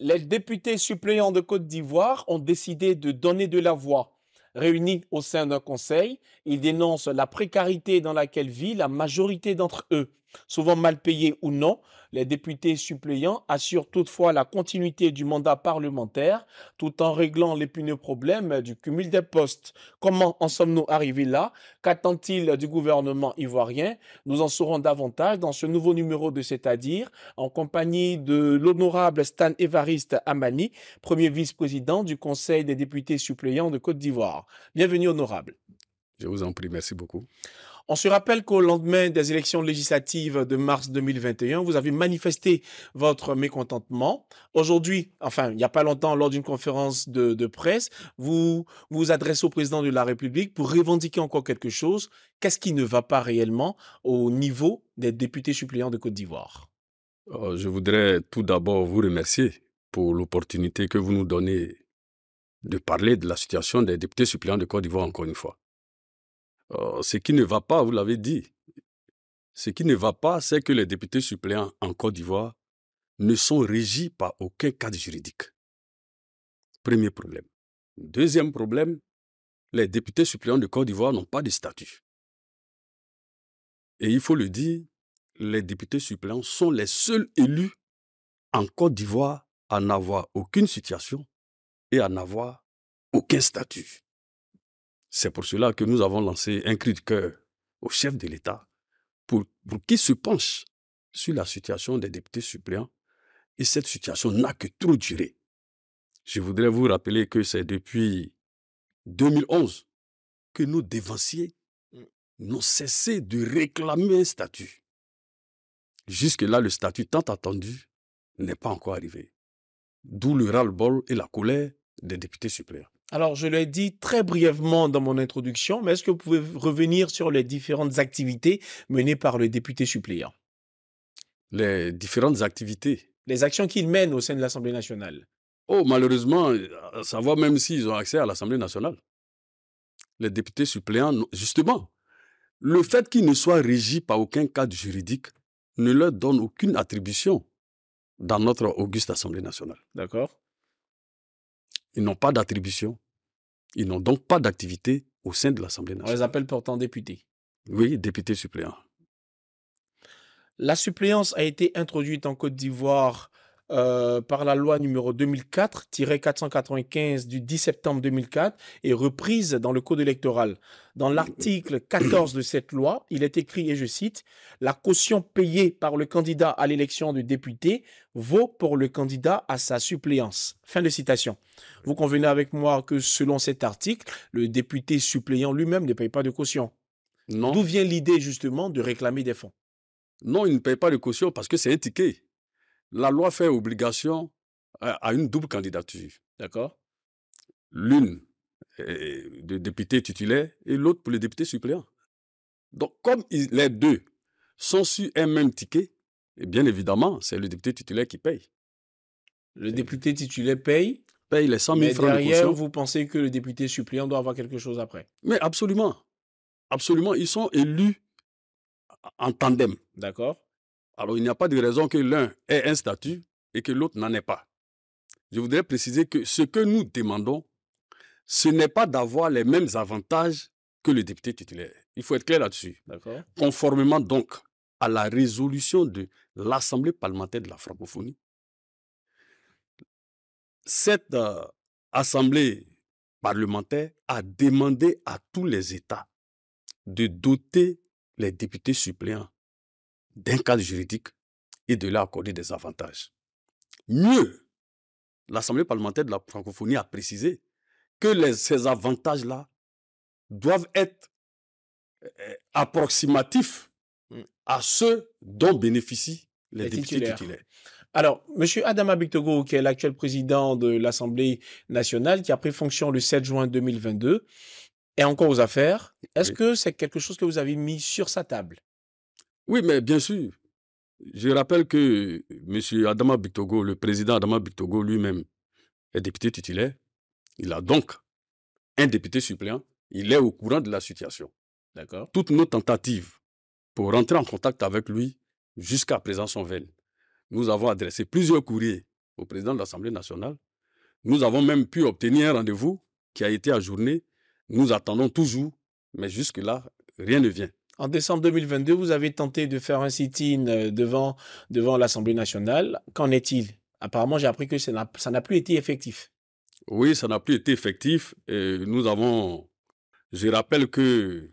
les députés suppléants de Côte d'Ivoire ont décidé de donner de la voix. Réunis au sein d'un conseil, ils dénoncent la précarité dans laquelle vit la majorité d'entre eux souvent mal payés ou non, les députés suppléants assurent toutefois la continuité du mandat parlementaire tout en réglant l'épineux problème du cumul des postes. Comment en sommes-nous arrivés là Qu'attend-il du gouvernement ivoirien Nous en saurons davantage dans ce nouveau numéro de C'est-à-dire en compagnie de l'honorable Stan Evariste Amani, premier vice-président du Conseil des députés suppléants de Côte d'Ivoire. Bienvenue honorable. Je vous en prie, merci beaucoup. On se rappelle qu'au lendemain des élections législatives de mars 2021, vous avez manifesté votre mécontentement. Aujourd'hui, enfin, il n'y a pas longtemps, lors d'une conférence de, presse, vous vous adressez au président de la République pour revendiquer encore quelque chose. Qu'est-ce qui ne va pas réellement au niveau des députés suppléants de Côte d'Ivoire euh, Je voudrais tout d'abord vous remercier pour l'opportunité que vous nous donnez de parler de la situation des députés suppléants de Côte d'Ivoire encore une fois. Oh, ce qui ne va pas, vous l'avez dit, ce qui ne va pas, c'est que les députés suppléants en Côte d'Ivoire ne sont régis par aucun cadre juridique. Premier problème. Deuxième problème, les députés suppléants de Côte d'Ivoire n'ont pas de statut. Et il faut le dire, les députés suppléants sont les seuls élus en Côte d'Ivoire à n'avoir aucune situation et à n'avoir aucun statut. C'est pour cela que nous avons lancé un cri de cœur au chef de l'État pour, qu'il se penche sur la situation des députés suppléants. Et cette situation n'a que trop duré. Je voudrais vous rappeler que c'est depuis 2011 que nos dévanciers n'ont cessé de réclamer un statut. Jusque-là, le statut tant attendu n'est pas encore arrivé. D'où le ras-le-bol et la colère des députés suppléants. Alors, je l'ai dit très brièvement dans mon introduction, mais est-ce que vous pouvez revenir sur les différentes activités menées par le député suppléant Les différentes activités Les actions qu'il mène au sein de l'Assemblée nationale. Oh, malheureusement, euh, ça savoir même s'ils ont accès à l'Assemblée nationale. Les députés suppléants, justement, le fait qu'ils ne soient régis par aucun cadre juridique ne leur donne aucune attribution dans notre auguste Assemblée nationale. D'accord. Ils n'ont pas d'attribution. Ils n'ont donc pas d'activité au sein de l'Assemblée nationale. On les appelle pourtant députés. Oui, députés suppléants. La suppléance a été introduite en Côte d'Ivoire euh, par la loi numéro 2004-495 du 10 septembre 2004 et reprise dans le Code électoral. Dans l'article 14 de cette loi, il est écrit, et je cite, La caution payée par le candidat à l'élection de député vaut pour le candidat à sa suppléance. Fin de citation. Vous convenez avec moi que selon cet article, le député suppléant lui-même ne paye pas de caution. D'où vient l'idée justement de réclamer des fonds Non, il ne paye pas de caution parce que c'est un ticket la loi fait obligation euh, à, une double candidature. D'accord L'une de député titulaire et l'autre pour le député suppléant. Donc, comme les deux sont sur un même ticket, et eh bien évidemment, c'est le député titulaire qui paye. Le député titulaire paye Paye les 100 000 mais francs derrière, vous pensez que le député suppléant doit avoir quelque chose après Mais absolument. Absolument. Ils sont élus en tandem. D'accord. Alors il n'y a pas de raison que l'un ait un statut et que l'autre n'en ait pas. Je voudrais préciser que ce que nous demandons, ce n'est pas d'avoir les mêmes avantages que le député titulaire. Il faut être clair là-dessus. Conformément donc à la résolution de l'Assemblée parlementaire de la francophonie, cette euh, Assemblée parlementaire a demandé à tous les États de doter les députés suppléants d'un cadre juridique et de là accorder des avantages. Mieux, l'Assemblée parlementaire de la francophonie a précisé que ces avantages-là doivent être euh, euh, approximatifs mmh. à ceux dont bénéficient les, députés titulaires. Alors, M. Adama Bictogo, qui est l'actuel président de l'Assemblée nationale, qui a pris fonction le 7 juin 2022, est encore aux affaires. Est-ce que c'est quelque chose que vous avez mis sur sa table oui, mais bien sûr. Je rappelle que euh, M. Adama Bictogo, le président Adama Bictogo lui-même, est député titulaire. Il a donc un député suppléant. Il est au courant de la situation. D'accord. Toutes nos tentatives pour rentrer en contact avec lui jusqu'à présent sont vaines. Nous avons adressé plusieurs courriers au président de l'Assemblée nationale. Nous avons même pu obtenir un rendez-vous qui a été ajourné. Nous attendons toujours, mais jusque-là, rien ne vient. En décembre 2022, vous avez tenté de faire un sit-in euh, devant, devant l'Assemblée nationale. Qu'en est-il Apparemment, j'ai appris que ça n'a plus été effectif. Oui, ça n'a plus été effectif. nous avons, je rappelle que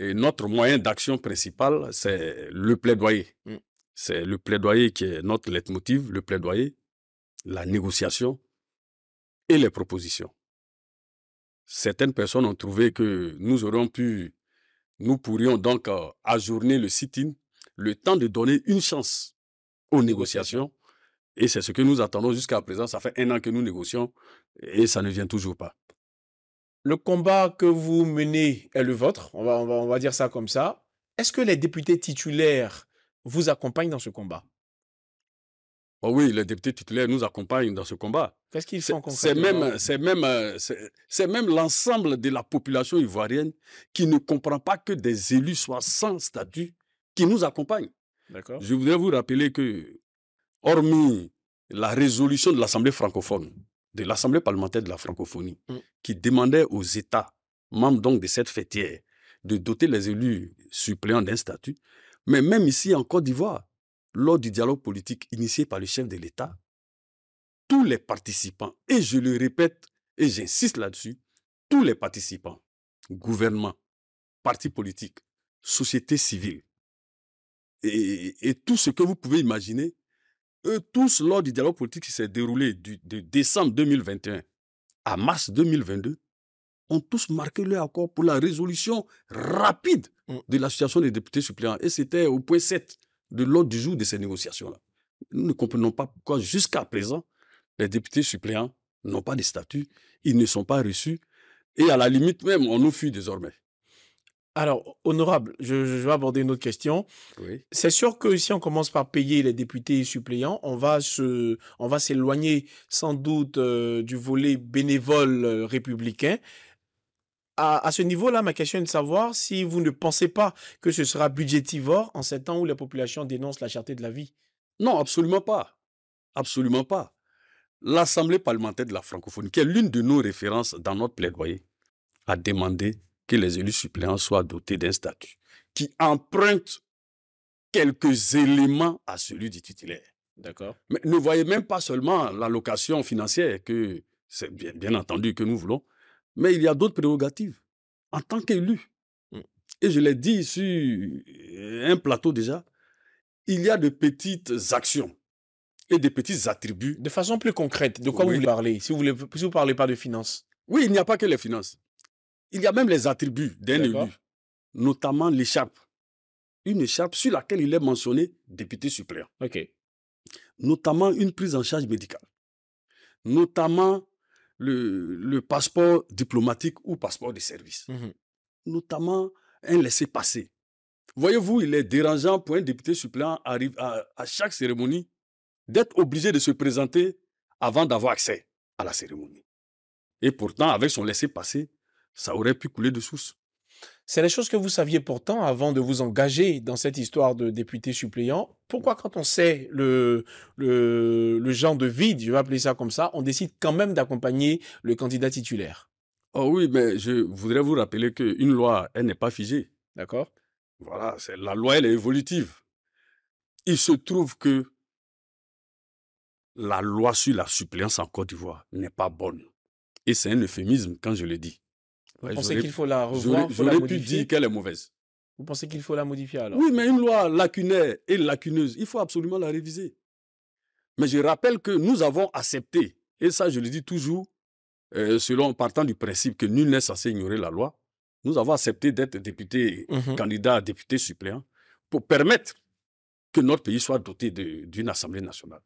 notre moyen d'action principal, c'est le plaidoyer. Mm. C'est le plaidoyer qui est notre leitmotiv, le plaidoyer, la négociation et les propositions. Certaines personnes ont trouvé que nous aurions pu nous pourrions donc euh, ajourner le sit-in le temps de donner une chance aux négociations. Et c'est ce que nous attendons jusqu'à présent. Ça fait un an que nous négocions et ça ne vient toujours pas. Le combat que vous menez est le vôtre, on va dire ça comme ça. Est-ce que les députés titulaires vous accompagnent dans ce combat bah oui, les députés titulaires nous accompagnent dans ce combat. Qu'est-ce qu'ils font C'est même, c'est même, euh, même l'ensemble de la population ivoirienne qui ne comprend pas que des élus soient sans statut qui nous accompagnent. Je voudrais vous rappeler que, hormis la résolution de l'Assemblée francophone, de l'Assemblée parlementaire de la francophonie, mm. qui demandait aux États, membres donc de cette fêtière, de doter les élus suppléants d'un statut, mais même ici en Côte d'Ivoire, lors du dialogue politique initié par le chef de l'État, tous les participants, et je le répète et j'insiste là-dessus, tous les participants, gouvernement, partis politiques, société civile, et, tout ce que vous pouvez imaginer, eux tous, lors du dialogue politique qui s'est déroulé de décembre 2021 à mars 2022, ont tous marqué leur accord pour la résolution rapide mm. de l'association des députés suppléants. Et c'était au point 7 de l'ordre du jour de ces négociations-là. Nous ne comprenons pas pourquoi jusqu'à présent, les députés suppléants n'ont pas de statut, ils ne sont pas reçus, et à la limite même, on nous fuit désormais. Alors, honorable, je, vais aborder une autre question. C'est sûr que si on commence par payer les députés suppléants, on va s'éloigner sans doute euh, du volet bénévole euh, républicain à, ce niveau-là, ma question est de savoir si vous ne pensez pas que ce sera budgétivore en ces temps où la population dénonce la charte de la vie. Non, absolument pas. Absolument pas. L'Assemblée parlementaire de la francophonie, qui est l'une de nos références dans notre plaidoyer, a demandé que les élus suppléants soient dotés d'un statut qui emprunte quelques éléments à celui du titulaire. D'accord. Mais ne voyez même pas seulement l'allocation financière que c'est bien entendu que nous voulons, mais il y a d'autres prérogatives en tant qu'élu. Mm. Et je l'ai dit sur euh, un plateau déjà, il y a de petites actions et de petits attributs. De façon plus concrète, de quoi vous voulez parler si vous ne parlez pas de finances Oui, il n'y a pas que les finances. Il y a même les attributs d'un élu, notamment l'écharpe. Une écharpe sur laquelle il est mentionné député suppléant. OK. Notamment une prise en charge médicale. Notamment le, passeport diplomatique ou passeport de service, mmh notamment un laissez-passer. Voyez-vous, il est dérangeant pour un député suppléant arrive à, chaque cérémonie d'être obligé de se présenter avant d'avoir accès à la cérémonie. Et pourtant, avec son laissez-passer, ça aurait pu couler de source. C'est la chose que vous saviez pourtant avant de vous engager dans cette histoire de député suppléant. Pourquoi quand on sait le, le, genre de vide, je vais appeler ça comme ça, on décide quand même d'accompagner le candidat titulaire Oh oui, mais je voudrais vous rappeler qu'une loi, elle n'est pas figée. D'accord Voilà, la loi, elle est évolutive. Il se trouve que la loi sur la suppléance en Côte d'Ivoire n'est pas bonne. Et c'est un euphémisme quand je le dis. Vous pensez qu'il faut la revoir J'aurais pu dire qu'elle est mauvaise. Vous pensez qu'il faut la modifier alors Oui, mais une loi lacunaire et lacuneuse, il faut absolument la réviser. Mais je rappelle que nous avons accepté, et ça je le dis toujours, euh, partant du principe que nul n'est censé ignorer la loi, nous avons accepté d'être député, mmh candidat à député suppléant, pour permettre que notre pays soit doté d'une Assemblée nationale.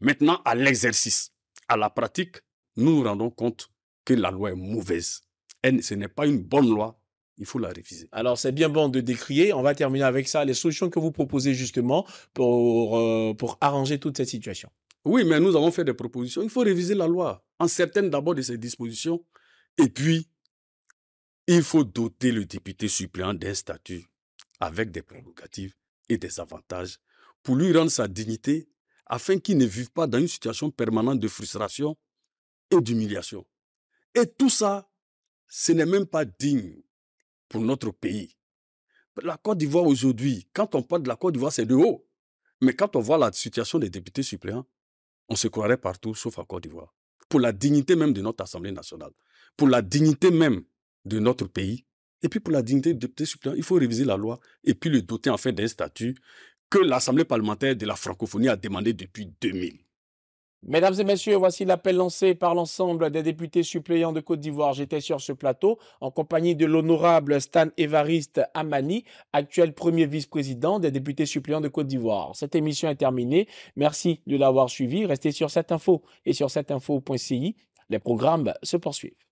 Maintenant, à l'exercice, à la pratique, nous nous rendons compte que la loi est mauvaise ce n'est pas une bonne loi. Il faut la réviser. Alors, c'est bien bon de décrier. On va terminer avec ça. Les solutions que vous proposez justement pour, euh, pour arranger toute cette situation. Oui, mais nous avons fait des propositions. Il faut réviser la loi en certaines d'abord de ses dispositions. Et puis, il faut doter le député suppléant d'un statut avec des prérogatives et des avantages pour lui rendre sa dignité afin qu'il ne vive pas dans une situation permanente de frustration et d'humiliation. Et tout ça, ce n'est même pas digne pour notre pays. La Côte d'Ivoire aujourd'hui, quand on parle de la Côte d'Ivoire, c'est de haut. Mais quand on voit la situation des députés suppléants, on se croirait partout sauf à Côte d'Ivoire. Pour la dignité même de notre Assemblée nationale, pour la dignité même de notre pays, et puis pour la dignité des députés suppléants, il faut réviser la loi et puis le doter en fait d'un statut que l'Assemblée parlementaire de la francophonie a demandé depuis 2000. Mesdames et messieurs, voici l'appel lancé par l'ensemble des députés suppléants de Côte d'Ivoire. J'étais sur ce plateau en compagnie de l'honorable Stan Évariste Amani, actuel premier vice-président des députés suppléants de Côte d'Ivoire. Cette émission est terminée. Merci de l'avoir suivi. Restez sur cette info et sur cette info.ci. Les programmes se poursuivent.